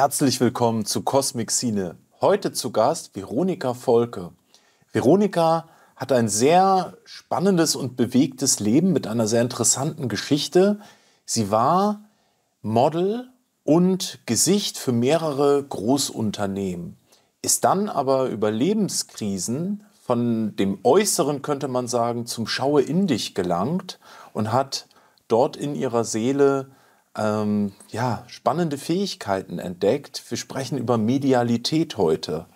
Herzlich willkommen zu Cosmic Scene. Heute zu Gast Veronika Volke. Veronika hat ein sehr spannendes und bewegtes Leben mit einer sehr interessanten Geschichte. Sie war Model und Gesicht für mehrere Großunternehmen, ist dann aber über Lebenskrisen von dem Äußeren, könnte man sagen, zum Schaue in dich gelangt und hat dort in ihrer Seele ähm, ja, spannende Fähigkeiten entdeckt. Wir sprechen über Medialität heute.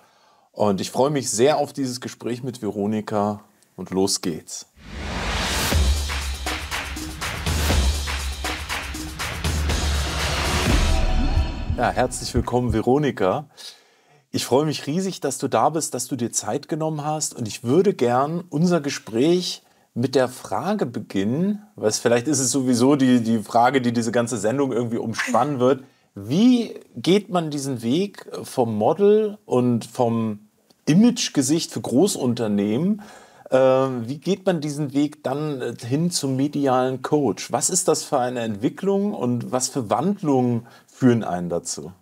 Und ich freue mich sehr auf dieses Gespräch mit Veronika und los geht's. Ja, herzlich willkommen, Veronika. Ich freue mich riesig, dass du da bist, dass du dir Zeit genommen hast und ich würde gern unser Gespräch mit der Frage beginnen, was vielleicht ist es sowieso die, die Frage, die diese ganze Sendung irgendwie umspannen wird. Wie geht man diesen Weg vom Model und vom Imagegesicht für Großunternehmen? Äh, wie geht man diesen Weg dann hin zum medialen Coach? Was ist das für eine Entwicklung und was für Wandlungen führen einen dazu?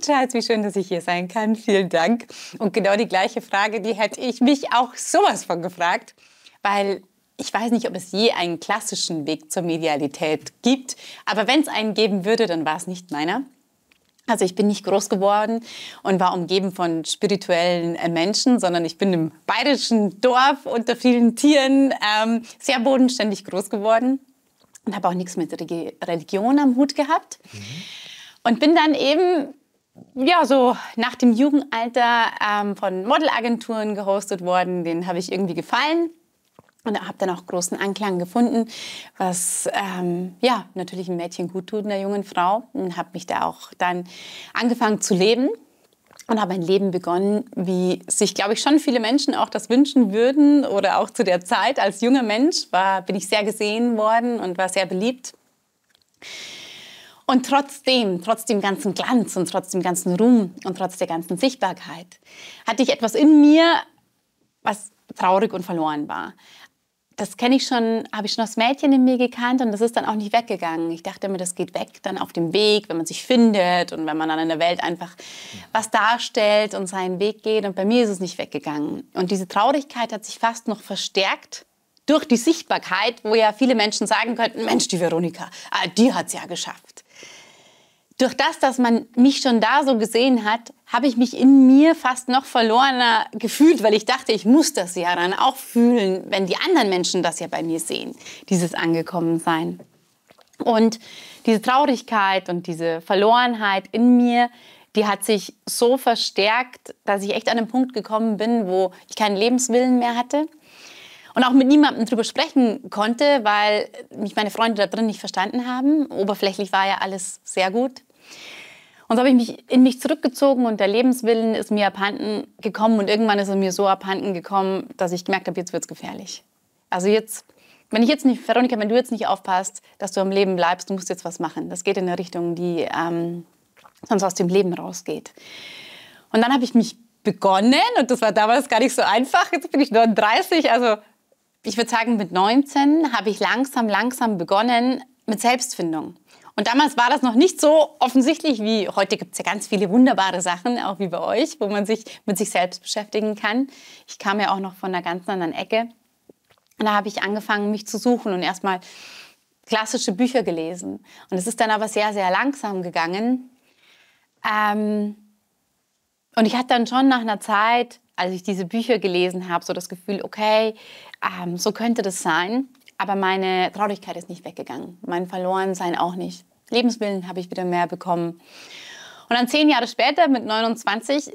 Charles, wie schön, dass ich hier sein kann. Vielen Dank. Und genau die gleiche Frage, die hätte ich mich auch sowas von gefragt, weil ich weiß nicht, ob es je einen klassischen Weg zur Medialität gibt, aber wenn es einen geben würde, dann war es nicht meiner. Also ich bin nicht groß geworden und war umgeben von spirituellen äh, Menschen, sondern ich bin im bayerischen Dorf unter vielen Tieren ähm, sehr bodenständig groß geworden und habe auch nichts mit Religion am Hut gehabt. Mhm. Und bin dann eben ja, so nach dem Jugendalter ähm, von Modelagenturen gehostet worden. Den habe ich irgendwie gefallen. Und habe dann auch großen Anklang gefunden, was ähm, ja natürlich ein Mädchen gut tut, einer jungen Frau. Und habe mich da auch dann angefangen zu leben und habe ein Leben begonnen, wie sich, glaube ich, schon viele Menschen auch das wünschen würden oder auch zu der Zeit als junger Mensch war, bin ich sehr gesehen worden und war sehr beliebt. Und trotzdem, trotz dem ganzen Glanz und trotz dem ganzen Ruhm und trotz der ganzen Sichtbarkeit, hatte ich etwas in mir, was traurig und verloren war das kenne ich schon, habe ich schon als Mädchen in mir gekannt und das ist dann auch nicht weggegangen. Ich dachte mir, das geht weg dann auf dem Weg, wenn man sich findet und wenn man dann in der Welt einfach was darstellt und seinen Weg geht. Und bei mir ist es nicht weggegangen. Und diese Traurigkeit hat sich fast noch verstärkt durch die Sichtbarkeit, wo ja viele Menschen sagen könnten, Mensch, die Veronika, ah, die hat es ja geschafft durch das, dass man mich schon da so gesehen hat, habe ich mich in mir fast noch verlorener gefühlt, weil ich dachte, ich muss das ja dann auch fühlen, wenn die anderen Menschen das ja bei mir sehen, dieses Angekommensein. Und diese Traurigkeit und diese Verlorenheit in mir, die hat sich so verstärkt, dass ich echt an den Punkt gekommen bin, wo ich keinen Lebenswillen mehr hatte und auch mit niemandem drüber sprechen konnte, weil mich meine Freunde da drin nicht verstanden haben. Oberflächlich war ja alles sehr gut. Und so habe ich mich in mich zurückgezogen und der Lebenswillen ist mir abhanden gekommen und irgendwann ist er mir so abhanden gekommen, dass ich gemerkt habe, jetzt wird es gefährlich. Also jetzt, wenn ich jetzt nicht, Veronika, wenn du jetzt nicht aufpasst, dass du am Leben bleibst, du musst jetzt was machen. Das geht in eine Richtung, die ähm, sonst aus dem Leben rausgeht. Und dann habe ich mich begonnen und das war damals gar nicht so einfach. Jetzt bin ich 39, also ich würde sagen, mit 19 habe ich langsam, langsam begonnen mit Selbstfindung. Und damals war das noch nicht so offensichtlich wie heute gibt es ja ganz viele wunderbare Sachen, auch wie bei euch, wo man sich mit sich selbst beschäftigen kann. Ich kam ja auch noch von einer ganz anderen Ecke. Und da habe ich angefangen, mich zu suchen und erstmal klassische Bücher gelesen. Und es ist dann aber sehr, sehr langsam gegangen. Ähm und ich hatte dann schon nach einer Zeit, als ich diese Bücher gelesen habe, so das Gefühl, okay, ähm, so könnte das sein. Aber meine Traurigkeit ist nicht weggegangen, mein Verlorensein auch nicht. Lebenswillen habe ich wieder mehr bekommen. Und dann zehn Jahre später, mit 29,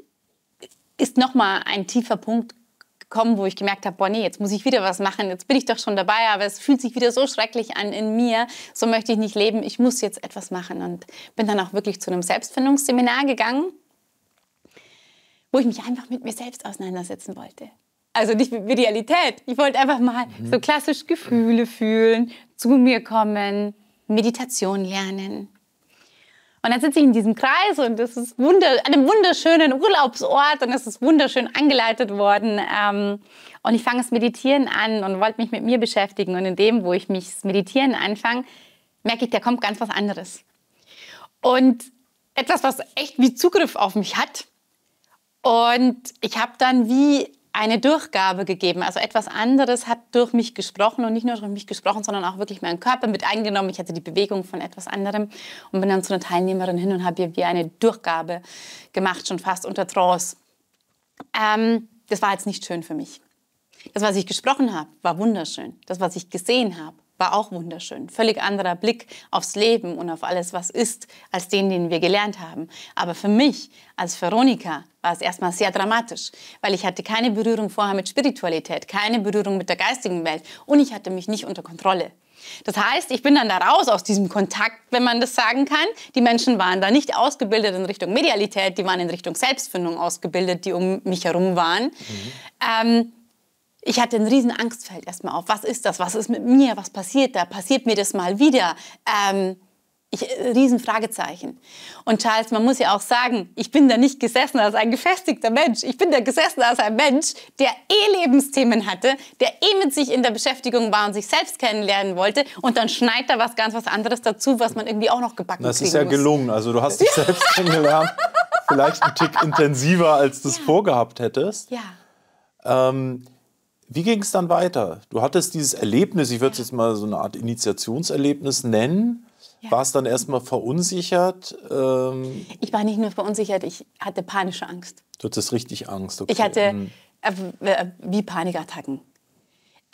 ist nochmal ein tiefer Punkt gekommen, wo ich gemerkt habe, boah, nee, jetzt muss ich wieder was machen, jetzt bin ich doch schon dabei, aber es fühlt sich wieder so schrecklich an in mir, so möchte ich nicht leben, ich muss jetzt etwas machen und bin dann auch wirklich zu einem Selbstfindungsseminar gegangen, wo ich mich einfach mit mir selbst auseinandersetzen wollte also nicht mit Medialität. Ich wollte einfach mal mhm. so klassisch Gefühle fühlen, zu mir kommen, Meditation lernen. Und dann sitze ich in diesem Kreis und es ist wunder, an einem wunderschönen Urlaubsort und es ist wunderschön angeleitet worden. Ähm, und ich fange das Meditieren an und wollte mich mit mir beschäftigen. Und in dem, wo ich mich das Meditieren anfange, merke ich, da kommt ganz was anderes. Und etwas, was echt wie Zugriff auf mich hat. Und ich habe dann wie eine Durchgabe gegeben. Also etwas anderes hat durch mich gesprochen und nicht nur durch mich gesprochen, sondern auch wirklich meinen Körper mit eingenommen. Ich hatte die Bewegung von etwas anderem und bin dann zu einer Teilnehmerin hin und habe ihr wie eine Durchgabe gemacht, schon fast unter Trance. Ähm, das war jetzt nicht schön für mich. Das, was ich gesprochen habe, war wunderschön. Das, was ich gesehen habe, war auch wunderschön. Völlig anderer Blick aufs Leben und auf alles, was ist, als den, den wir gelernt haben. Aber für mich als Veronika war es erstmal sehr dramatisch, weil ich hatte keine Berührung vorher mit Spiritualität, keine Berührung mit der geistigen Welt und ich hatte mich nicht unter Kontrolle. Das heißt, ich bin dann da raus aus diesem Kontakt, wenn man das sagen kann. Die Menschen waren da nicht ausgebildet in Richtung Medialität, die waren in Richtung Selbstfindung ausgebildet, die um mich herum waren. Mhm. Ähm, ich hatte ein riesen Angstfeld erstmal auf. Was ist das? Was ist mit mir? Was passiert da? Passiert mir das mal wieder? Ähm, ich, äh, riesen Fragezeichen. Und Charles, man muss ja auch sagen, ich bin da nicht gesessen als ein gefestigter Mensch. Ich bin da gesessen als ein Mensch, der eh Lebensthemen hatte, der eh mit sich in der Beschäftigung war und sich selbst kennenlernen wollte. Und dann schneit da was ganz was anderes dazu, was man irgendwie auch noch gebacken hat. Das ist ja muss. gelungen. Also du hast dich selbst kennengelernt. Vielleicht ein Tick intensiver, als du es ja. vorgehabt hättest. Ja. Ähm, wie ging es dann weiter? Du hattest dieses Erlebnis, ich würde es jetzt mal so eine Art Initiationserlebnis nennen. Ja. Warst dann erstmal verunsichert? Ähm, ich war nicht nur verunsichert, ich hatte panische Angst. Du hattest richtig Angst. Okay. Ich hatte mhm. äh, äh, wie Panikattacken.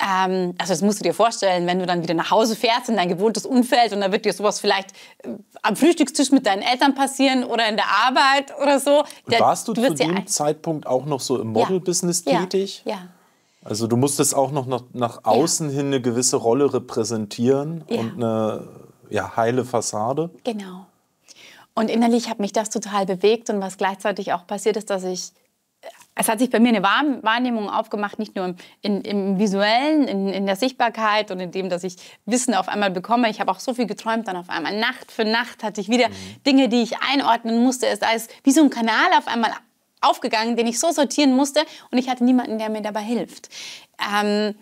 Ähm, also das musst du dir vorstellen, wenn du dann wieder nach Hause fährst in dein gewohntes Umfeld und dann wird dir sowas vielleicht äh, am Frühstückstisch mit deinen Eltern passieren oder in der Arbeit oder so. Und warst du, du zu dem Zeitpunkt auch noch so im Model-Business ja. tätig? ja. ja. Also du musstest auch noch nach, nach außen ja. hin eine gewisse Rolle repräsentieren ja. und eine ja, heile Fassade. Genau. Und innerlich hat mich das total bewegt und was gleichzeitig auch passiert ist, dass ich, es hat sich bei mir eine Wahrnehmung aufgemacht, nicht nur im, im visuellen, in, in, der Sichtbarkeit und in dem, dass ich Wissen auf einmal bekomme. Ich habe auch so viel geträumt dann auf einmal. Nacht für Nacht hatte ich wieder mhm. Dinge, die ich einordnen musste. Es ist wie so ein Kanal auf einmal aufgegangen, den ich so sortieren musste und ich hatte niemanden, der mir dabei hilft. Ähm,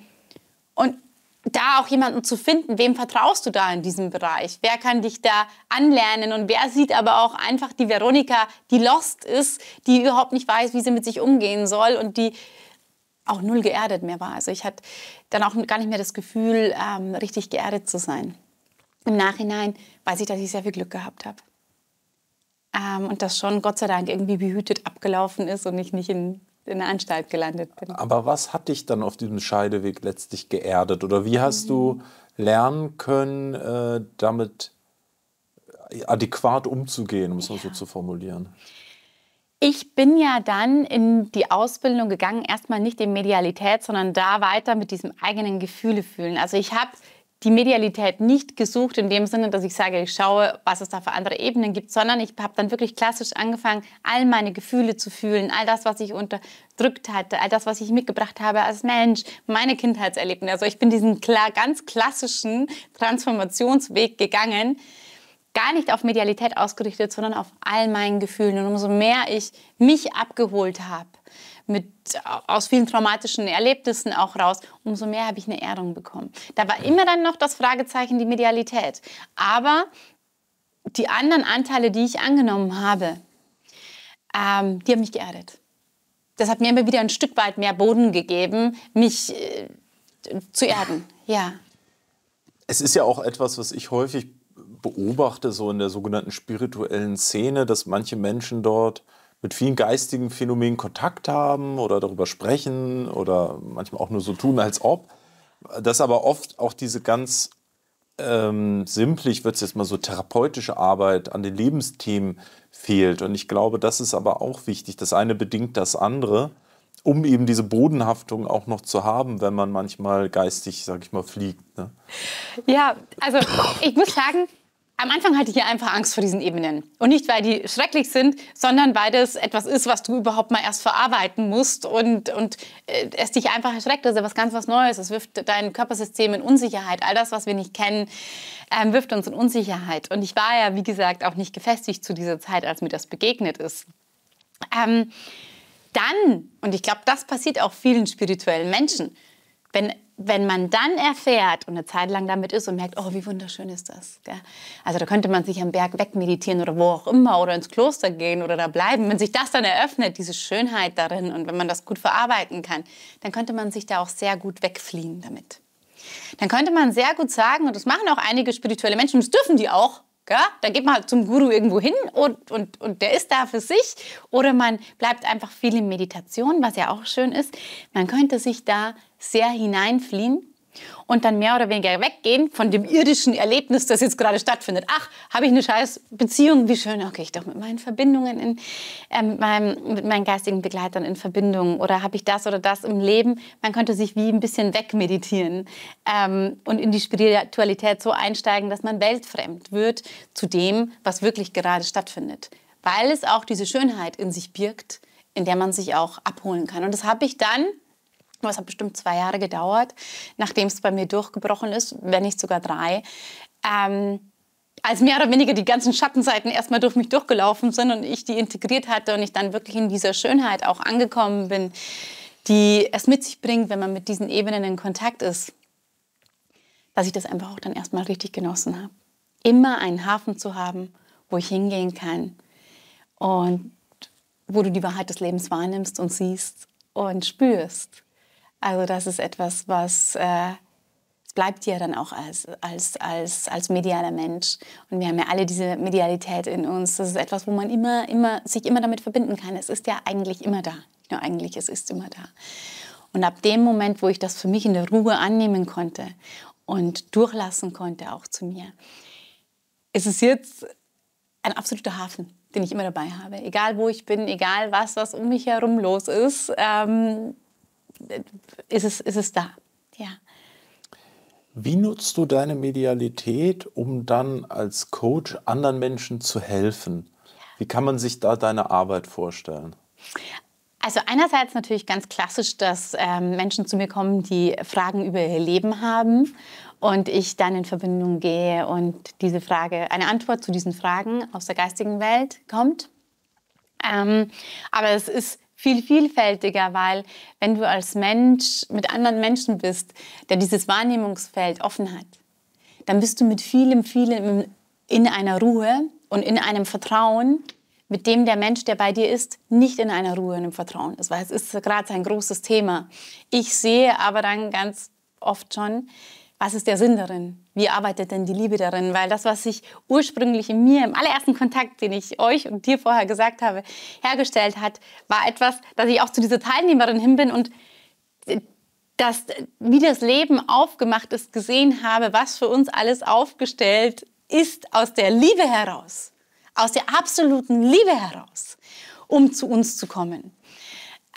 und da auch jemanden zu finden, wem vertraust du da in diesem Bereich? Wer kann dich da anlernen und wer sieht aber auch einfach die Veronika, die lost ist, die überhaupt nicht weiß, wie sie mit sich umgehen soll und die auch null geerdet mehr war. Also ich hatte dann auch gar nicht mehr das Gefühl, ähm, richtig geerdet zu sein. Im Nachhinein weiß ich, dass ich sehr viel Glück gehabt habe. Ähm, und das schon Gott sei Dank irgendwie behütet abgelaufen ist und ich nicht in, in der Anstalt gelandet bin. Aber was hat dich dann auf diesem Scheideweg letztlich geerdet? Oder wie hast mhm. du lernen können, äh, damit äh, adäquat umzugehen, um es ja. so zu formulieren? Ich bin ja dann in die Ausbildung gegangen, erstmal nicht in Medialität, sondern da weiter mit diesem eigenen Gefühle fühlen. Also ich habe die Medialität nicht gesucht in dem Sinne, dass ich sage, ich schaue, was es da für andere Ebenen gibt, sondern ich habe dann wirklich klassisch angefangen, all meine Gefühle zu fühlen, all das, was ich unterdrückt hatte, all das, was ich mitgebracht habe als Mensch, meine Kindheitserlebnisse. Also ich bin diesen klar, ganz klassischen Transformationsweg gegangen, gar nicht auf Medialität ausgerichtet, sondern auf all meinen Gefühlen. Und umso mehr ich mich abgeholt habe, mit, aus vielen traumatischen Erlebnissen auch raus, umso mehr habe ich eine Erdung bekommen. Da war immer dann noch das Fragezeichen, die Medialität. Aber die anderen Anteile, die ich angenommen habe, ähm, die haben mich geerdet. Das hat mir immer wieder ein Stück weit mehr Boden gegeben, mich äh, zu erden. Ja. Es ist ja auch etwas, was ich häufig beobachte, so in der sogenannten spirituellen Szene, dass manche Menschen dort mit vielen geistigen Phänomenen Kontakt haben oder darüber sprechen oder manchmal auch nur so tun, als ob. Dass aber oft auch diese ganz ähm, simpel, ich würde es jetzt mal so therapeutische Arbeit an den Lebensthemen fehlt. Und ich glaube, das ist aber auch wichtig. Das eine bedingt das andere, um eben diese Bodenhaftung auch noch zu haben, wenn man manchmal geistig, sag ich mal, fliegt. Ne? Ja, also ich muss sagen, am Anfang hatte ich ja einfach Angst vor diesen Ebenen. Und nicht, weil die schrecklich sind, sondern weil das etwas ist, was du überhaupt mal erst verarbeiten musst und, und äh, es dich einfach erschreckt. Das also ist ja was ganz was Neues. Es wirft dein Körpersystem in Unsicherheit. All das, was wir nicht kennen, ähm, wirft uns in Unsicherheit. Und ich war ja, wie gesagt, auch nicht gefestigt zu dieser Zeit, als mir das begegnet ist. Ähm, dann, und ich glaube, das passiert auch vielen spirituellen Menschen, wenn wenn man dann erfährt und eine Zeit lang damit ist und merkt, oh, wie wunderschön ist das. Gell? Also da könnte man sich am Berg wegmeditieren oder wo auch immer oder ins Kloster gehen oder da bleiben. Wenn sich das dann eröffnet, diese Schönheit darin und wenn man das gut verarbeiten kann, dann könnte man sich da auch sehr gut wegfliehen damit. Dann könnte man sehr gut sagen, und das machen auch einige spirituelle Menschen, das dürfen die auch, Gell? Da geht man halt zum Guru irgendwo hin und, und, und der ist da für sich. Oder man bleibt einfach viel in Meditation, was ja auch schön ist. Man könnte sich da sehr hineinfliehen und dann mehr oder weniger weggehen von dem irdischen Erlebnis, das jetzt gerade stattfindet. Ach, habe ich eine scheiß Beziehung, wie schön, okay, ich doch mit meinen Verbindungen, in, äh, mit, meinem, mit meinen geistigen Begleitern in Verbindung oder habe ich das oder das im Leben. Man könnte sich wie ein bisschen wegmeditieren ähm, und in die Spiritualität so einsteigen, dass man weltfremd wird zu dem, was wirklich gerade stattfindet. Weil es auch diese Schönheit in sich birgt, in der man sich auch abholen kann. Und das habe ich dann es hat bestimmt zwei Jahre gedauert, nachdem es bei mir durchgebrochen ist, wenn nicht sogar drei. Ähm, als mehr oder weniger die ganzen Schattenseiten erstmal durch mich durchgelaufen sind und ich die integriert hatte und ich dann wirklich in dieser Schönheit auch angekommen bin, die es mit sich bringt, wenn man mit diesen Ebenen in Kontakt ist, dass ich das einfach auch dann erstmal richtig genossen habe. Immer einen Hafen zu haben, wo ich hingehen kann und wo du die Wahrheit des Lebens wahrnimmst und siehst und spürst. Also das ist etwas, was äh, bleibt ja dann auch als, als, als, als medialer Mensch. Und wir haben ja alle diese Medialität in uns. Das ist etwas, wo man immer, immer, sich immer damit verbinden kann. Es ist ja eigentlich immer da. Ja, eigentlich, es ist immer da. Und ab dem Moment, wo ich das für mich in der Ruhe annehmen konnte und durchlassen konnte, auch zu mir, ist es jetzt ein absoluter Hafen, den ich immer dabei habe. Egal wo ich bin, egal was, was um mich herum los ist, ähm, ist es, ist es da. Ja. Wie nutzt du deine Medialität, um dann als Coach anderen Menschen zu helfen? Wie kann man sich da deine Arbeit vorstellen? Also einerseits natürlich ganz klassisch, dass ähm, Menschen zu mir kommen, die Fragen über ihr Leben haben und ich dann in Verbindung gehe und diese Frage, eine Antwort zu diesen Fragen aus der geistigen Welt kommt. Ähm, aber es ist viel vielfältiger, weil wenn du als Mensch mit anderen Menschen bist, der dieses Wahrnehmungsfeld offen hat, dann bist du mit vielem, vielem in einer Ruhe und in einem Vertrauen, mit dem der Mensch, der bei dir ist, nicht in einer Ruhe und im Vertrauen ist. Weil es ist gerade ein großes Thema. Ich sehe aber dann ganz oft schon, was ist der Sinn darin? Wie arbeitet denn die Liebe darin? Weil das, was ich ursprünglich in mir im allerersten Kontakt, den ich euch und dir vorher gesagt habe, hergestellt hat, war etwas, dass ich auch zu dieser Teilnehmerin hin bin und äh, das, äh, wie das Leben aufgemacht ist, gesehen habe, was für uns alles aufgestellt ist aus der Liebe heraus, aus der absoluten Liebe heraus, um zu uns zu kommen.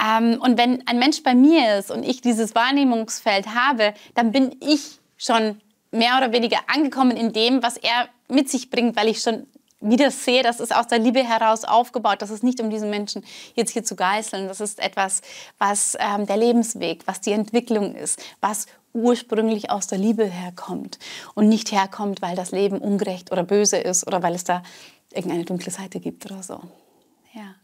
Ähm, und wenn ein Mensch bei mir ist und ich dieses Wahrnehmungsfeld habe, dann bin ich schon mehr oder weniger angekommen in dem, was er mit sich bringt, weil ich schon wieder sehe, das ist aus der Liebe heraus aufgebaut. Das ist nicht, um diesen Menschen jetzt hier zu geißeln. Das ist etwas, was ähm, der Lebensweg, was die Entwicklung ist, was ursprünglich aus der Liebe herkommt und nicht herkommt, weil das Leben ungerecht oder böse ist oder weil es da irgendeine dunkle Seite gibt oder so. Ja.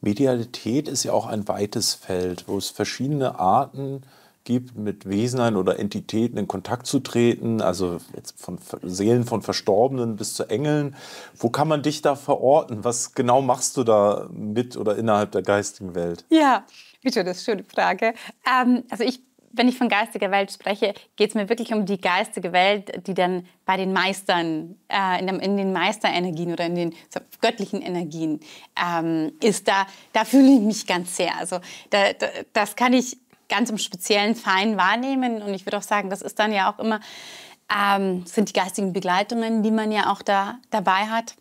Medialität ist ja auch ein weites Feld, wo es verschiedene Arten gibt gibt, mit Wesenheim oder Entitäten in Kontakt zu treten, also jetzt von Seelen von Verstorbenen bis zu Engeln. Wo kann man dich da verorten? Was genau machst du da mit oder innerhalb der geistigen Welt? Ja, Bitte, das ist eine schöne Frage. Ähm, also ich, wenn ich von geistiger Welt spreche, geht es mir wirklich um die geistige Welt, die dann bei den Meistern, äh, in, dem, in, den Meisterenergien oder in den so, göttlichen Energien ähm, ist. Da, da fühle ich mich ganz sehr. Also da, da, das kann ich ganz im Speziellen fein wahrnehmen. Und ich würde auch sagen, das ist dann ja auch immer, ähm, sind die geistigen Begleitungen, die man ja auch da dabei hat.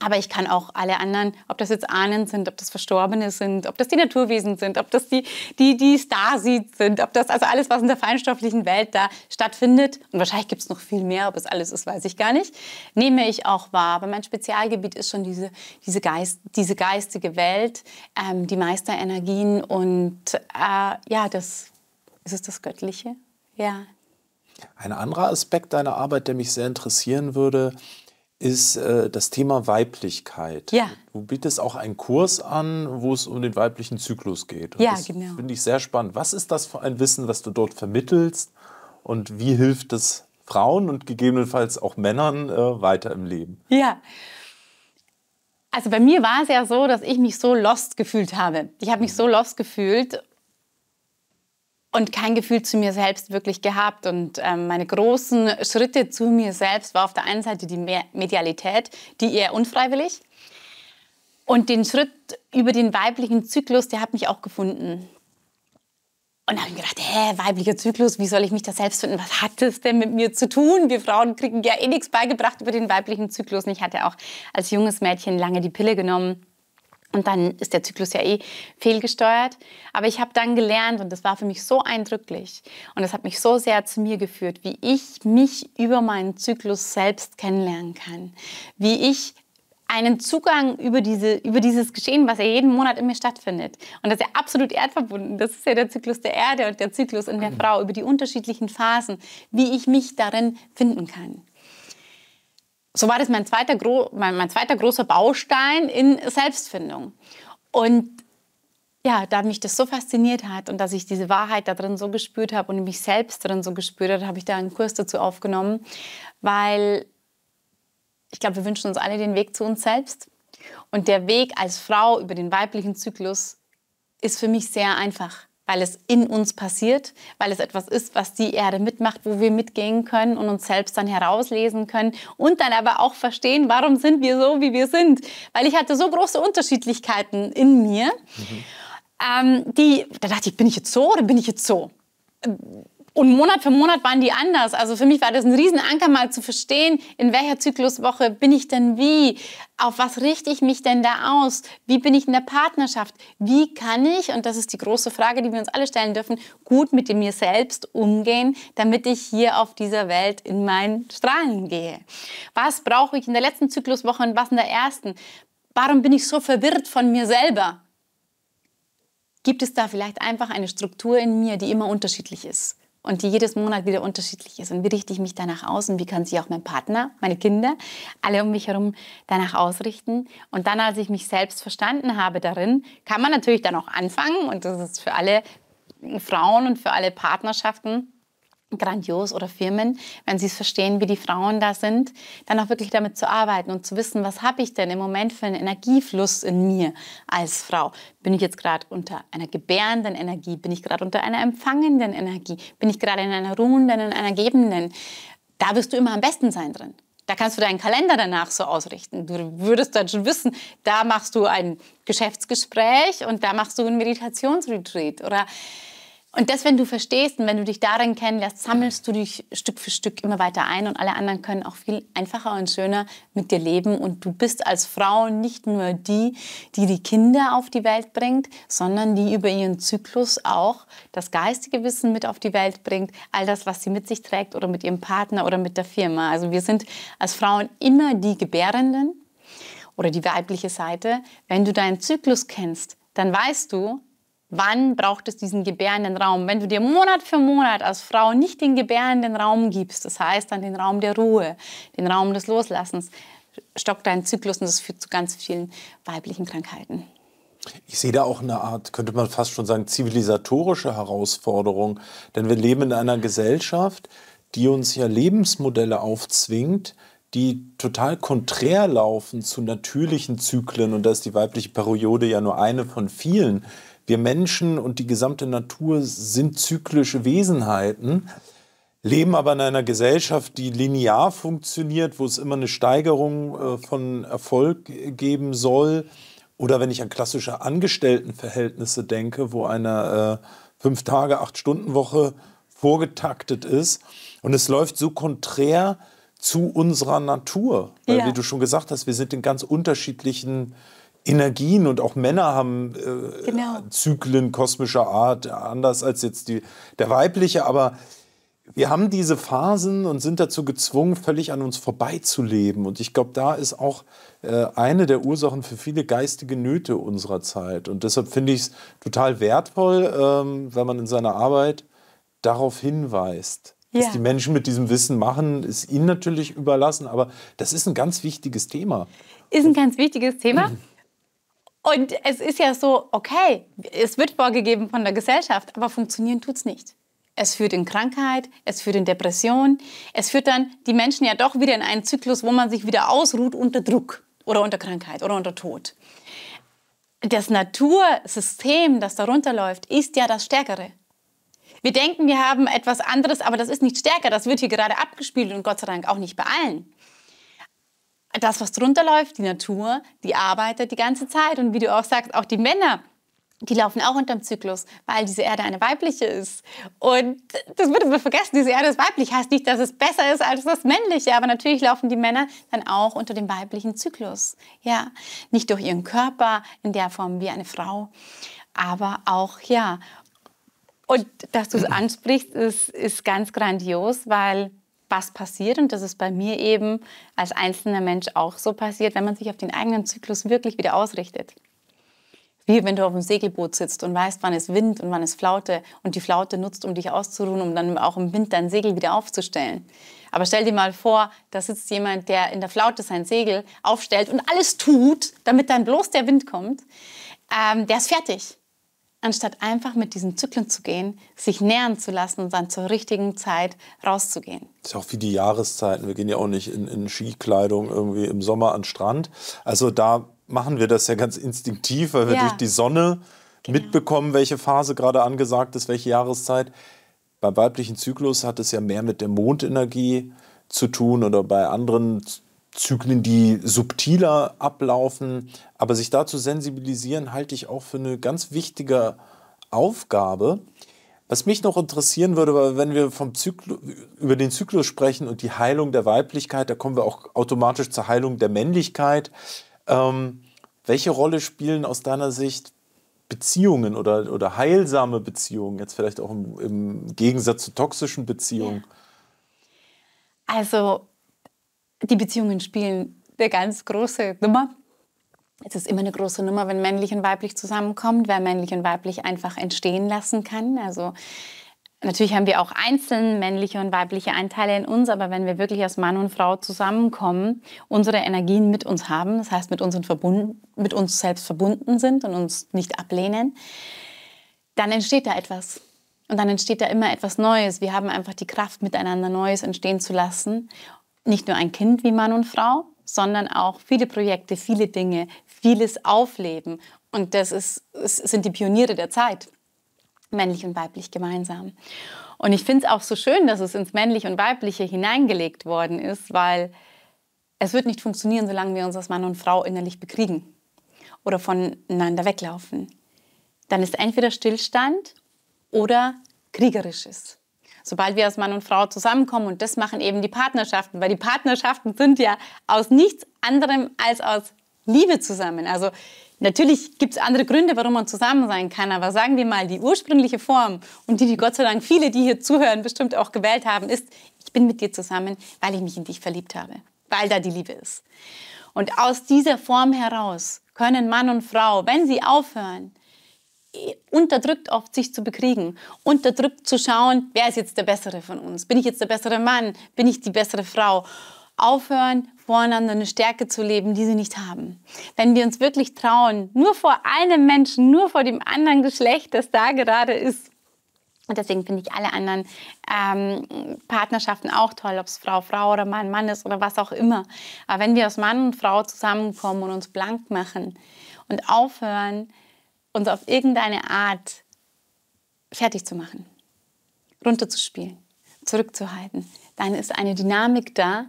Aber ich kann auch alle anderen, ob das jetzt Ahnen sind, ob das Verstorbene sind, ob das die Naturwesen sind, ob das die, die, die Starseeds sind, ob das also alles, was in der feinstofflichen Welt da stattfindet, und wahrscheinlich gibt es noch viel mehr, ob es alles ist, weiß ich gar nicht, nehme ich auch wahr. Aber mein Spezialgebiet ist schon diese, diese, Geist, diese geistige Welt, ähm, die Meisterenergien und äh, ja, das ist es das Göttliche, ja. Ein anderer Aspekt deiner Arbeit, der mich sehr interessieren würde, ist äh, das Thema Weiblichkeit. Ja. Du bietest auch einen Kurs an, wo es um den weiblichen Zyklus geht. Und ja, das genau. Finde ich sehr spannend. Was ist das für ein Wissen, was du dort vermittelst und wie hilft es Frauen und gegebenenfalls auch Männern äh, weiter im Leben? Ja. Also bei mir war es ja so, dass ich mich so lost gefühlt habe. Ich habe mich mhm. so lost gefühlt und kein Gefühl zu mir selbst wirklich gehabt. Und ähm, meine großen Schritte zu mir selbst war auf der einen Seite die Medialität, die eher unfreiwillig. Und den Schritt über den weiblichen Zyklus, der hat mich auch gefunden. Und da habe mir gedacht, hä, weiblicher Zyklus, wie soll ich mich da selbst finden? Was hat das denn mit mir zu tun? Wir Frauen kriegen ja eh nichts beigebracht über den weiblichen Zyklus. Und ich hatte auch als junges Mädchen lange die Pille genommen und dann ist der Zyklus ja eh fehlgesteuert. Aber ich habe dann gelernt und das war für mich so eindrücklich und das hat mich so sehr zu mir geführt, wie ich mich über meinen Zyklus selbst kennenlernen kann, wie ich einen Zugang über, diese, über dieses Geschehen, was ja jeden Monat in mir stattfindet. Und das ist ja absolut erdverbunden. Das ist ja der Zyklus der Erde und der Zyklus in der mhm. Frau, über die unterschiedlichen Phasen, wie ich mich darin finden kann so war das mein zweiter, Gro mein, mein zweiter großer Baustein in Selbstfindung. Und ja, da mich das so fasziniert hat und dass ich diese Wahrheit da drin so gespürt habe und mich selbst drin so gespürt habe, habe ich da einen Kurs dazu aufgenommen, weil ich glaube, wir wünschen uns alle den Weg zu uns selbst. Und der Weg als Frau über den weiblichen Zyklus ist für mich sehr einfach weil es in uns passiert, weil es etwas ist, was die Erde mitmacht, wo wir mitgehen können und uns selbst dann herauslesen können und dann aber auch verstehen, warum sind wir so, wie wir sind. Weil ich hatte so große Unterschiedlichkeiten in mir, mhm. ähm, die, da dachte ich, bin ich jetzt so oder bin ich jetzt so? Und Monat für Monat waren die anders. Also für mich war das ein Riesenanker, mal zu verstehen, in welcher Zykluswoche bin ich denn wie? Auf was richte ich mich denn da aus? Wie bin ich in der Partnerschaft? Wie kann ich, und das ist die große Frage, die wir uns alle stellen dürfen, gut mit mir selbst umgehen, damit ich hier auf dieser Welt in meinen Strahlen gehe? Was brauche ich in der letzten Zykluswoche und was in der ersten? Warum bin ich so verwirrt von mir selber? Gibt es da vielleicht einfach eine Struktur in mir, die immer unterschiedlich ist? und die jedes Monat wieder unterschiedlich ist. Und wie richte ich mich danach aus und wie kann sich auch mein Partner, meine Kinder, alle um mich herum danach ausrichten. Und dann, als ich mich selbst verstanden habe darin, kann man natürlich dann auch anfangen und das ist für alle Frauen und für alle Partnerschaften grandios oder Firmen, wenn sie es verstehen, wie die Frauen da sind, dann auch wirklich damit zu arbeiten und zu wissen, was habe ich denn im Moment für einen Energiefluss in mir als Frau? Bin ich jetzt gerade unter einer gebärenden Energie? Bin ich gerade unter einer empfangenden Energie? Bin ich gerade in einer ruhenden, in einer gebenden? Da wirst du immer am besten sein drin. Da kannst du deinen Kalender danach so ausrichten. Du würdest dann schon wissen, da machst du ein Geschäftsgespräch und da machst du ein Meditationsretreat oder und das, wenn du verstehst und wenn du dich darin kennenlernst, sammelst du dich Stück für Stück immer weiter ein und alle anderen können auch viel einfacher und schöner mit dir leben. Und du bist als Frau nicht nur die, die die Kinder auf die Welt bringt, sondern die über ihren Zyklus auch das geistige Wissen mit auf die Welt bringt, all das, was sie mit sich trägt oder mit ihrem Partner oder mit der Firma. Also wir sind als Frauen immer die Gebärenden oder die weibliche Seite. Wenn du deinen Zyklus kennst, dann weißt du, Wann braucht es diesen gebärenden Raum? Wenn du dir Monat für Monat als Frau nicht den gebärenden Raum gibst, das heißt dann den Raum der Ruhe, den Raum des Loslassens, stockt dein Zyklus und das führt zu ganz vielen weiblichen Krankheiten. Ich sehe da auch eine Art, könnte man fast schon sagen, zivilisatorische Herausforderung. Denn wir leben in einer Gesellschaft, die uns ja Lebensmodelle aufzwingt, die total konträr laufen zu natürlichen Zyklen. Und da ist die weibliche Periode ja nur eine von vielen wir Menschen und die gesamte Natur sind zyklische Wesenheiten, leben aber in einer Gesellschaft, die linear funktioniert, wo es immer eine Steigerung äh, von Erfolg geben soll. Oder wenn ich an klassische Angestelltenverhältnisse denke, wo eine äh, fünf Tage, acht Stunden Woche vorgetaktet ist. Und es läuft so konträr zu unserer Natur. Weil, ja. wie du schon gesagt hast, wir sind in ganz unterschiedlichen Energien und auch Männer haben äh, genau. Zyklen kosmischer Art, anders als jetzt die, der weibliche, aber wir haben diese Phasen und sind dazu gezwungen, völlig an uns vorbeizuleben. Und ich glaube, da ist auch äh, eine der Ursachen für viele geistige Nöte unserer Zeit. Und deshalb finde ich es total wertvoll, ähm, wenn man in seiner Arbeit darauf hinweist. Ja. Was die Menschen mit diesem Wissen machen, ist ihnen natürlich überlassen, aber das ist ein ganz wichtiges Thema. Ist ein ganz wichtiges Thema. Und es ist ja so, okay, es wird vorgegeben von der Gesellschaft, aber funktionieren tut es nicht. Es führt in Krankheit, es führt in Depression, es führt dann die Menschen ja doch wieder in einen Zyklus, wo man sich wieder ausruht unter Druck oder unter Krankheit oder unter Tod. Das Natursystem, das darunter läuft, ist ja das Stärkere. Wir denken, wir haben etwas anderes, aber das ist nicht stärker. Das wird hier gerade abgespielt und Gott sei Dank auch nicht bei allen das, was drunter läuft, die Natur, die arbeitet die ganze Zeit. Und wie du auch sagst, auch die Männer, die laufen auch unterm Zyklus, weil diese Erde eine weibliche ist. Und das wird immer vergessen, diese Erde ist weiblich. Heißt nicht, dass es besser ist als das männliche, aber natürlich laufen die Männer dann auch unter dem weiblichen Zyklus. Ja, nicht durch ihren Körper in der Form wie eine Frau, aber auch, ja. Und dass du es ansprichst, ist, ist ganz grandios, weil was passiert und das ist bei mir eben als einzelner Mensch auch so passiert, wenn man sich auf den eigenen Zyklus wirklich wieder ausrichtet. Wie wenn du auf dem Segelboot sitzt und weißt, wann ist Wind und wann ist Flaute und die Flaute nutzt, um dich auszuruhen, um dann auch im Wind dein Segel wieder aufzustellen. Aber stell dir mal vor, da sitzt jemand, der in der Flaute sein Segel aufstellt und alles tut, damit dann bloß der Wind kommt. Ähm, der ist fertig anstatt einfach mit diesen Zyklen zu gehen, sich nähern zu lassen und dann zur richtigen Zeit rauszugehen. Das ist auch wie die Jahreszeiten. Wir gehen ja auch nicht in, in Skikleidung irgendwie im Sommer an den Strand. Also da machen wir das ja ganz instinktiv, weil wir ja. durch die Sonne genau. mitbekommen, welche Phase gerade angesagt ist, welche Jahreszeit. Beim weiblichen Zyklus hat es ja mehr mit der Mondenergie zu tun oder bei anderen Zyklen, die subtiler ablaufen. Aber sich dazu sensibilisieren, halte ich auch für eine ganz wichtige Aufgabe. Was mich noch interessieren würde, weil wenn wir vom Zyklus, über den Zyklus sprechen und die Heilung der Weiblichkeit, da kommen wir auch automatisch zur Heilung der Männlichkeit. Ähm, welche Rolle spielen aus deiner Sicht Beziehungen oder, oder heilsame Beziehungen, jetzt vielleicht auch im, im Gegensatz zu toxischen Beziehungen? Also die Beziehungen spielen eine ganz große Nummer. Es ist immer eine große Nummer, wenn männlich und weiblich zusammenkommt, wer männlich und weiblich einfach entstehen lassen kann. Also natürlich haben wir auch einzeln männliche und weibliche Anteile in uns, aber wenn wir wirklich als Mann und Frau zusammenkommen, unsere Energien mit uns haben, das heißt mit, unseren verbunden, mit uns selbst verbunden sind und uns nicht ablehnen, dann entsteht da etwas. Und dann entsteht da immer etwas Neues. Wir haben einfach die Kraft, miteinander Neues entstehen zu lassen nicht nur ein Kind wie Mann und Frau, sondern auch viele Projekte, viele Dinge, vieles Aufleben. Und das, ist, sind die Pioniere der Zeit, männlich und weiblich gemeinsam. Und ich finde es auch so schön, dass es ins männliche und weibliche hineingelegt worden ist, weil es wird nicht funktionieren, solange wir uns als Mann und Frau innerlich bekriegen oder voneinander weglaufen. Dann ist entweder Stillstand oder kriegerisches sobald wir als Mann und Frau zusammenkommen und das machen eben die Partnerschaften, weil die Partnerschaften sind ja aus nichts anderem als aus Liebe zusammen. Also natürlich gibt es andere Gründe, warum man zusammen sein kann, aber sagen wir mal, die ursprüngliche Form und die, die Gott sei Dank viele, die hier zuhören, bestimmt auch gewählt haben, ist, ich bin mit dir zusammen, weil ich mich in dich verliebt habe, weil da die Liebe ist. Und aus dieser Form heraus können Mann und Frau, wenn sie aufhören, unterdrückt oft sich zu bekriegen, unterdrückt zu schauen, wer ist jetzt der Bessere von uns? Bin ich jetzt der bessere Mann? Bin ich die bessere Frau? Aufhören, voreinander eine Stärke zu leben, die sie nicht haben. Wenn wir uns wirklich trauen, nur vor einem Menschen, nur vor dem anderen Geschlecht, das da gerade ist. Und deswegen finde ich alle anderen ähm, Partnerschaften auch toll, ob es Frau, Frau oder Mann, Mann ist oder was auch immer. Aber wenn wir aus Mann und Frau zusammenkommen und uns blank machen und aufhören, uns auf irgendeine Art fertig zu machen, runterzuspielen, zurückzuhalten, dann ist eine Dynamik da,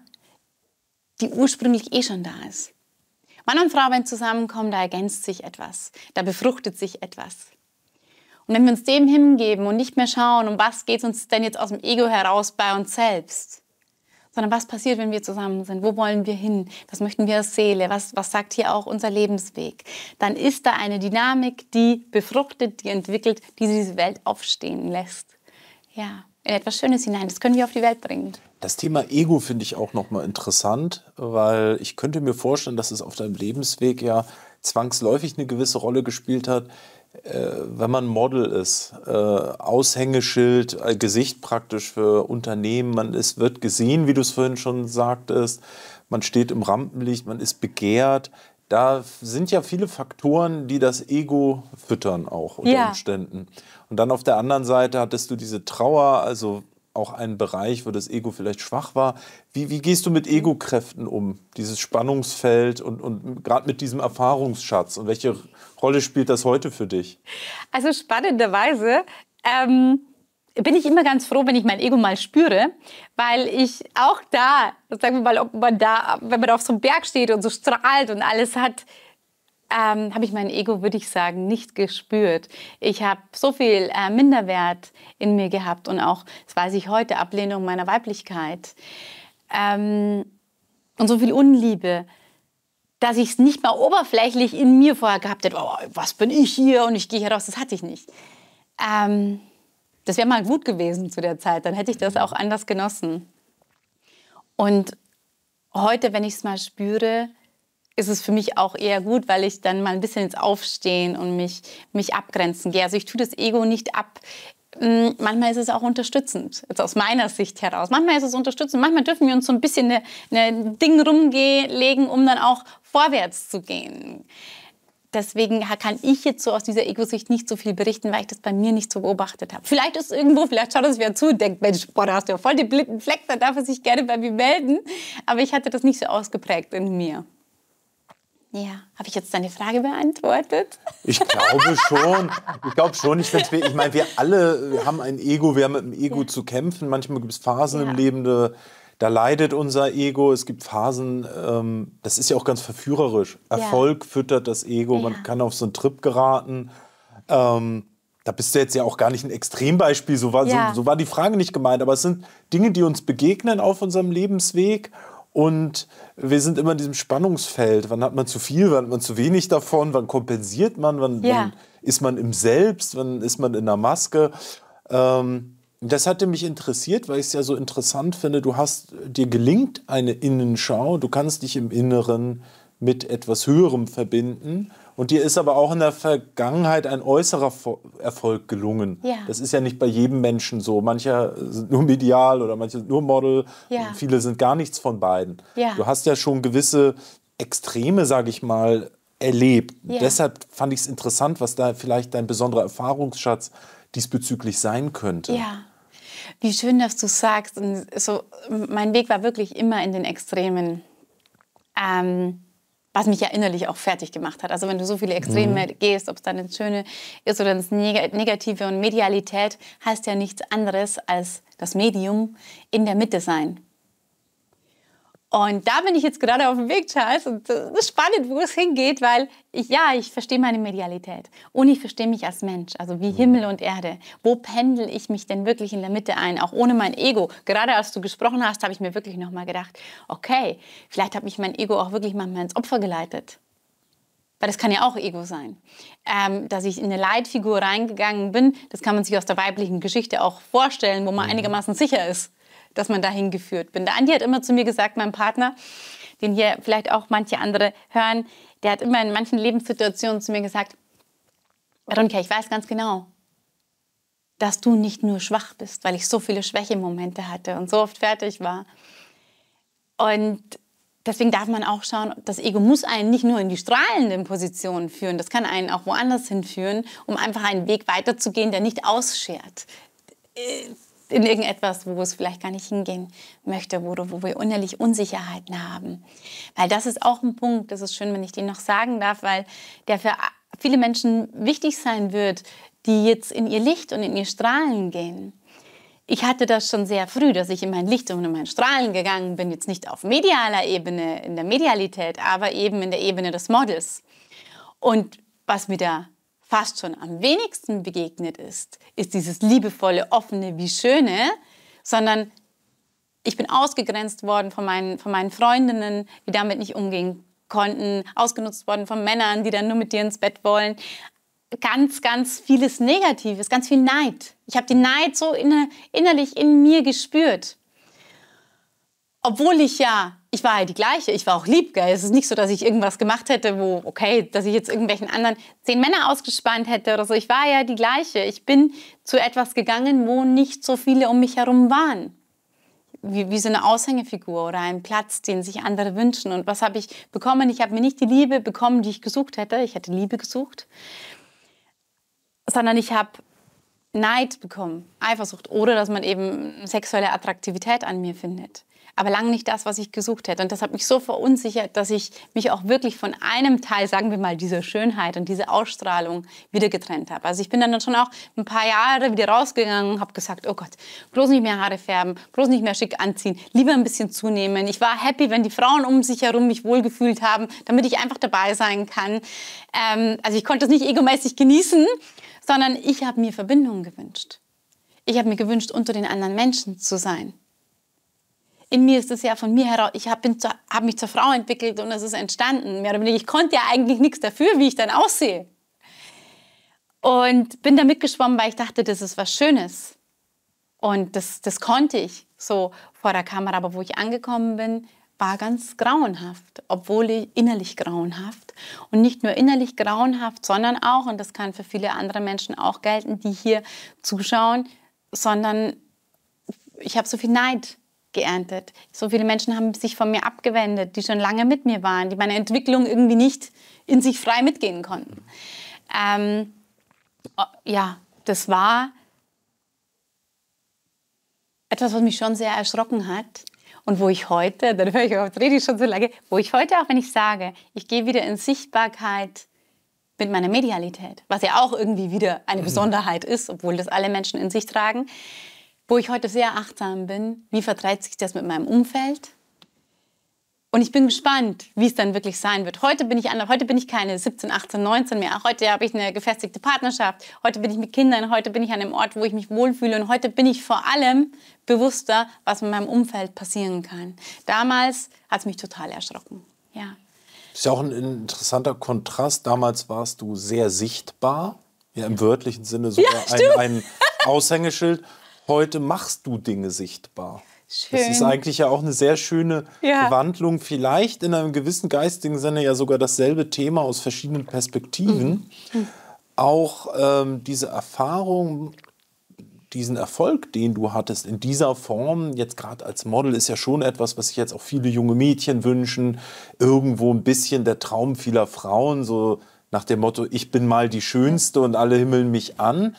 die ursprünglich eh schon da ist. Mann und Frau, wenn zusammenkommen, da ergänzt sich etwas, da befruchtet sich etwas. Und wenn wir uns dem hingeben und nicht mehr schauen, um was geht es uns denn jetzt aus dem Ego heraus bei uns selbst, sondern was passiert, wenn wir zusammen sind? Wo wollen wir hin? Was möchten wir als Seele? Was, was sagt hier auch unser Lebensweg? Dann ist da eine Dynamik, die befruchtet, die entwickelt, die diese Welt aufstehen lässt. Ja, in etwas Schönes hinein. Das können wir auf die Welt bringen. Das Thema Ego finde ich auch nochmal interessant, weil ich könnte mir vorstellen, dass es auf deinem Lebensweg ja zwangsläufig eine gewisse Rolle gespielt hat, äh, wenn man Model ist, äh, Aushängeschild, äh, Gesicht praktisch für Unternehmen, man ist, wird gesehen, wie du es vorhin schon sagtest, man steht im Rampenlicht, man ist begehrt. Da sind ja viele Faktoren, die das Ego füttern auch unter ja. Umständen. Und dann auf der anderen Seite hattest du diese Trauer, also auch ein Bereich, wo das Ego vielleicht schwach war. Wie, wie gehst du mit Ego-Kräften um, dieses Spannungsfeld und, und gerade mit diesem Erfahrungsschatz? Und welche Rolle spielt das heute für dich? Also spannenderweise ähm, bin ich immer ganz froh, wenn ich mein Ego mal spüre, weil ich auch da, sagen wir mal, ob man da, wenn man auf so einem Berg steht und so strahlt und alles hat, ähm, habe ich mein Ego, würde ich sagen, nicht gespürt. Ich habe so viel äh, Minderwert in mir gehabt und auch, das weiß ich heute, Ablehnung meiner Weiblichkeit ähm, und so viel Unliebe, dass ich es nicht mal oberflächlich in mir vorher gehabt hätte. Oh, was bin ich hier und ich gehe hier raus, das hatte ich nicht. Ähm, das wäre mal gut gewesen zu der Zeit, dann hätte ich das auch anders genossen. Und heute, wenn ich es mal spüre, ist es für mich auch eher gut, weil ich dann mal ein bisschen ins Aufstehen und mich, mich abgrenzen gehe. Also ich tue das Ego nicht ab. Mm, manchmal ist es auch unterstützend, jetzt aus meiner Sicht heraus. Manchmal ist es unterstützend, manchmal dürfen wir uns so ein bisschen ein ne, Ding rumlegen, um dann auch vorwärts zu gehen. Deswegen kann ich jetzt so aus dieser Ego-Sicht nicht so viel berichten, weil ich das bei mir nicht so beobachtet habe. Vielleicht ist irgendwo, vielleicht schaut es wer zu und denkt, Mensch, boah, da hast du ja voll den blinden Fleck, da darf er sich gerne bei mir melden. Aber ich hatte das nicht so ausgeprägt in mir. Ja, habe ich jetzt deine Frage beantwortet? Ich glaube schon. Ich glaube schon. Ich, ich meine, wir alle wir haben ein Ego, wir haben mit dem Ego ja. zu kämpfen. Manchmal gibt es Phasen ja. im Leben, da, da, leidet unser Ego. Es gibt Phasen, ähm, das ist ja auch ganz verführerisch. Erfolg ja. füttert das Ego, man kann auf so einen Trip geraten. Ähm, da bist du jetzt ja auch gar nicht ein Extrembeispiel, so war, so, so war die Frage nicht gemeint. Aber es sind Dinge, die uns begegnen auf unserem Lebensweg und wir sind immer in diesem Spannungsfeld. Wann hat man zu viel, wann hat man zu wenig davon, wann kompensiert man, wann, ja. wann ist man im Selbst, wann ist man in der Maske. Ähm, das hatte mich interessiert, weil ich es ja so interessant finde. Du hast, dir gelingt eine Innenschau, du kannst dich im Inneren mit etwas Höherem verbinden. Und dir ist aber auch in der Vergangenheit ein äußerer Erfolg gelungen. Ja. Das ist ja nicht bei jedem Menschen so. Manche sind nur medial oder manche sind nur Model. Ja. Viele sind gar nichts von beiden. Ja. Du hast ja schon gewisse Extreme, sage ich mal, erlebt. Deshalb fand ich es interessant, was da vielleicht dein besonderer Erfahrungsschatz diesbezüglich sein könnte. Ja. Wie schön, dass du sagst. Und so, mein Weg war wirklich immer in den Extremen. Ähm, was mich ja innerlich auch fertig gemacht hat. Also wenn du so viele Extreme mhm. gehst, ob es dann ins Schöne ist oder ins Negative und Medialität heißt ja nichts anderes als das Medium in der Mitte sein. Und da bin ich jetzt gerade auf dem Weg, Charles. Und äh, es ist spannend, wo es hingeht, weil ich, ja, ich verstehe meine Medialität. Und ich verstehe mich als Mensch, also wie mhm. Himmel und Erde. Wo pendel ich mich denn wirklich in der Mitte ein, auch ohne mein Ego? Gerade als du gesprochen hast, habe ich mir wirklich nochmal gedacht, okay, vielleicht hat mich mein Ego auch wirklich manchmal ins Opfer geleitet. Weil das kann ja auch Ego sein. Ähm, dass ich in eine Leitfigur reingegangen bin, das kann man sich aus der weiblichen Geschichte auch vorstellen, wo man mhm. einigermaßen sicher ist dass man dahin geführt bin. Der Andi hat immer zu mir gesagt, mein Partner, den hier vielleicht auch manche andere hören, der hat immer in manchen Lebenssituationen zu mir gesagt, Veronika, ich weiß ganz genau, dass du nicht nur schwach bist, weil ich so viele Schwächemomente hatte und so oft fertig war. Und deswegen darf man auch schauen, das Ego muss einen nicht nur in die strahlenden Positionen führen, das kann einen auch woanders hinführen, um einfach einen Weg weiterzugehen, der nicht ausschert. Äh, in irgendetwas, wo es vielleicht gar nicht hingehen möchte, wo, wo wir innerlich Unsicherheiten haben. Weil das ist auch ein Punkt, das ist schön, wenn ich den noch sagen darf, weil der für viele Menschen wichtig sein wird, die jetzt in ihr Licht und in ihr Strahlen gehen. Ich hatte das schon sehr früh, dass ich in mein Licht und in mein Strahlen gegangen bin, jetzt nicht auf medialer Ebene, in der Medialität, aber eben in der Ebene des Models. Und was mir da fast schon am wenigsten begegnet ist, ist dieses liebevolle, offene, wie schöne, sondern ich bin ausgegrenzt worden von meinen, von meinen Freundinnen, die damit nicht umgehen konnten, ausgenutzt worden von Männern, die dann nur mit dir ins Bett wollen. Ganz, ganz vieles Negatives, ganz viel Neid. Ich habe den Neid so innerlich in mir gespürt. Obwohl ich ja ich war halt die gleiche, ich war auch lieb, gell? Es ist nicht so, dass ich irgendwas gemacht hätte, wo, okay, dass ich jetzt irgendwelchen anderen zehn Männer ausgespannt hätte oder so. Ich war ja die gleiche. Ich bin zu etwas gegangen, wo nicht so viele um mich herum waren. Wie, wie so eine Aushängefigur oder ein Platz, den sich andere wünschen. Und was habe ich bekommen? Ich habe mir nicht die Liebe bekommen, die ich gesucht hätte. Ich hätte Liebe gesucht. Sondern ich habe Neid bekommen, Eifersucht oder dass man eben sexuelle Attraktivität an mir findet aber lang nicht das, was ich gesucht hätte. Und das hat mich so verunsichert, dass ich mich auch wirklich von einem Teil, sagen wir mal, dieser Schönheit und dieser Ausstrahlung wieder getrennt habe. Also ich bin dann schon auch ein paar Jahre wieder rausgegangen und habe gesagt, oh Gott, bloß nicht mehr Haare färben, bloß nicht mehr schick anziehen, lieber ein bisschen zunehmen. Ich war happy, wenn die Frauen um sich herum mich wohlgefühlt haben, damit ich einfach dabei sein kann. Ähm, also ich konnte es nicht egomäßig genießen, sondern ich habe mir Verbindungen gewünscht. Ich habe mir gewünscht, unter den anderen Menschen zu sein in mir ist es ja von mir heraus, ich habe hab mich zur Frau entwickelt und es ist entstanden. Mehr oder weniger, ich konnte ja eigentlich nichts dafür, wie ich dann aussehe. Und bin da mitgeschwommen, weil ich dachte, das ist was Schönes. Und das, das konnte ich so vor der Kamera. Aber wo ich angekommen bin, war ganz grauenhaft, obwohl ich innerlich grauenhaft. Und nicht nur innerlich grauenhaft, sondern auch, und das kann für viele andere Menschen auch gelten, die hier zuschauen, sondern ich habe so viel Neid geerntet. So viele Menschen haben sich von mir abgewendet, die schon lange mit mir waren, die meine Entwicklung irgendwie nicht in sich frei mitgehen konnten. Ähm, oh, ja, das war etwas, was mich schon sehr erschrocken hat. Und wo ich heute, dann höre ich auf, rede ich schon so lange, wo ich heute auch, wenn ich sage, ich gehe wieder in Sichtbarkeit mit meiner Medialität, was ja auch irgendwie wieder eine mhm. Besonderheit ist, obwohl das alle Menschen in sich tragen, wo ich heute sehr achtsam bin, wie vertreibt sich das mit meinem Umfeld? Und ich bin gespannt, wie es dann wirklich sein wird. Heute bin ich anders, heute bin ich keine 17, 18, 19 mehr. Heute habe ich eine gefestigte Partnerschaft, heute bin ich mit Kindern, heute bin ich an einem Ort, wo ich mich wohlfühle und heute bin ich vor allem bewusster, was mit meinem Umfeld passieren kann. Damals hat es mich total erschrocken. Ja. Das ist ja auch ein interessanter Kontrast. Damals warst du sehr sichtbar, ja, im wörtlichen Sinne sogar ja, ein, ein Aushängeschild heute machst du Dinge sichtbar. Schön. Das ist eigentlich ja auch eine sehr schöne ja. Wandlung, vielleicht in einem gewissen geistigen Sinne ja sogar dasselbe Thema aus verschiedenen Perspektiven. Mhm. Auch ähm, diese Erfahrung, diesen Erfolg, den du hattest in dieser Form, jetzt gerade als Model, ist ja schon etwas, was sich jetzt auch viele junge Mädchen wünschen. Irgendwo ein bisschen der Traum vieler Frauen, so nach dem Motto, ich bin mal die Schönste und alle himmeln mich an.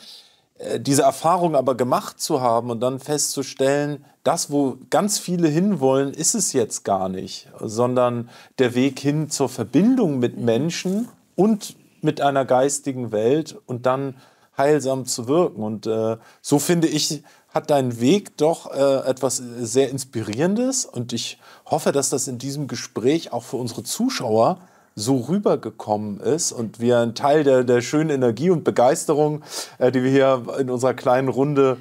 Äh, diese Erfahrung aber gemacht zu haben und dann festzustellen, das, wo ganz viele hinwollen, ist es jetzt gar nicht, sondern der Weg hin zur Verbindung mit mhm. Menschen und mit einer geistigen Welt und dann heilsam zu wirken. Und äh, so finde ich, hat dein Weg doch äh, etwas äh, sehr Inspirierendes und ich hoffe, dass das in diesem Gespräch auch für unsere Zuschauer so rübergekommen ist und wir einen Teil der, der schönen Energie und Begeisterung, äh, die wir hier in unserer kleinen Runde,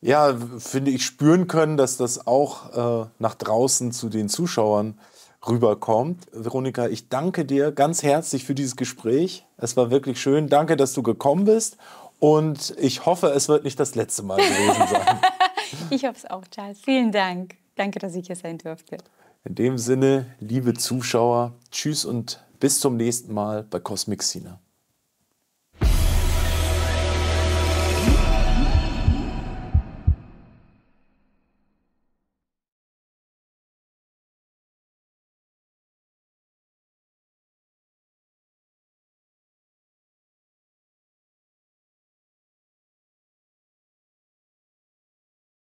ja, finde ich, spüren können, dass das auch äh, nach draußen zu den Zuschauern rüberkommt. Veronika, ich danke dir ganz herzlich für dieses Gespräch. Es war wirklich schön. Danke, dass du gekommen bist. Und ich hoffe, es wird nicht das letzte Mal gewesen sein. ich hoffe es auch, Charles. Vielen Dank. Danke, dass ich hier sein durfte. In dem Sinne, liebe Zuschauer, tschüss und bis zum nächsten Mal bei Cosmic Sina.